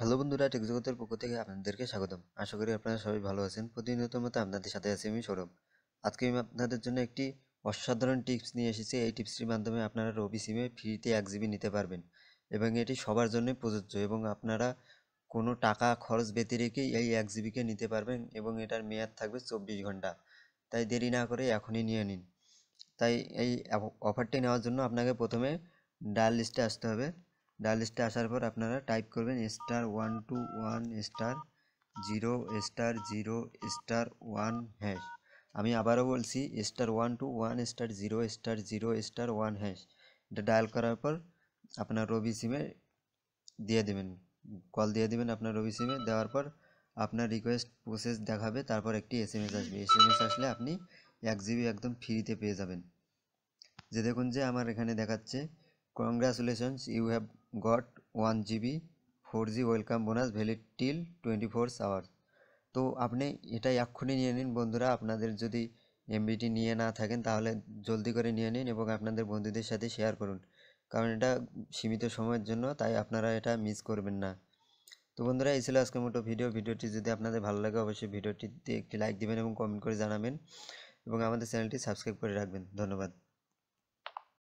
hello বন্ধুরা take জগতের পক্ষ থেকে আপনাদেরকে স্বাগতম আশা করি আপনারা সবাই ভালো আছেন প্রতিনিয়ত মতো আপনাদের সাথে আছি আমি সৌরভ আজকে আমি আপনাদের জন্য একটি অসাধারণ টিপস নিয়ে এসেছি এই টিপসটির মাধ্যমে আপনারা রবি সিমে ফ্রিতে এক জিবি নিতে পারবেন এবং এটি সবার জন্যই প্রযোজ্য এবং আপনারা কোনো টাকা খরচ ব্যতি রেখে এই এক জিবিকে নিতে পারবেন এবং এটার মেয়াদ থাকবে চব্বিশ ঘন্টা তাই দেরি না করে এখনই নিয়ে নিন তাই এই অফারটি নেওয়ার জন্য আপনাকে প্রথমে ডায়াল লিস্টে আসতে হবে ডায়ালিস্টে আসার পর আপনারা টাইপ করবেন star one two one star zero star zero star one hash আমি আবারও বলছি star one two one star zero star zero star one hash এটা ডায়াল করার পর আপনার রবি সিমে দিয়ে দেবেন কল দিয়ে দেবেন আপনার রবি সিমে দেওয়ার পর আপনার রিকোয়েস্ট প্রসেস দেখাবে তারপর একটি এস এম এস আসবে এস এম এস আসলে আপনি এক জিবি একদম ফ্রিতে পেয়ে যাবেন যে দেখুন যে আমার এখানে দেখাচ্ছে congratulations you have got one GB four G welcome bonus valid till twenty four hour তো আপনি এটা এক্ষুনি নিয়ে নিন বন্ধুরা আপনাদের যদি এমবিটি নিয়ে না থাকেন তাহলে জলদি করে নিয়ে নিন এবং আপনাদের বন্ধুদের সাথে শেয়ার করুন কারণ এটা সীমিত সময়ের জন্য তাই আপনারা এটা মিস করবেন না তো বন্ধুরা এই ছিল আজকের মতো ভিডিও ভিডিওটি যদি আপনাদের ভালো লাগে অবশ্যই ভিডিওটিতে একটি লাইক দেবেন এবং কমেন্ট করে জানাবেন এবং আমাদের চ্যানেলটি সাবস্ক্রাইব করে রাখবেন ধন্যবাদ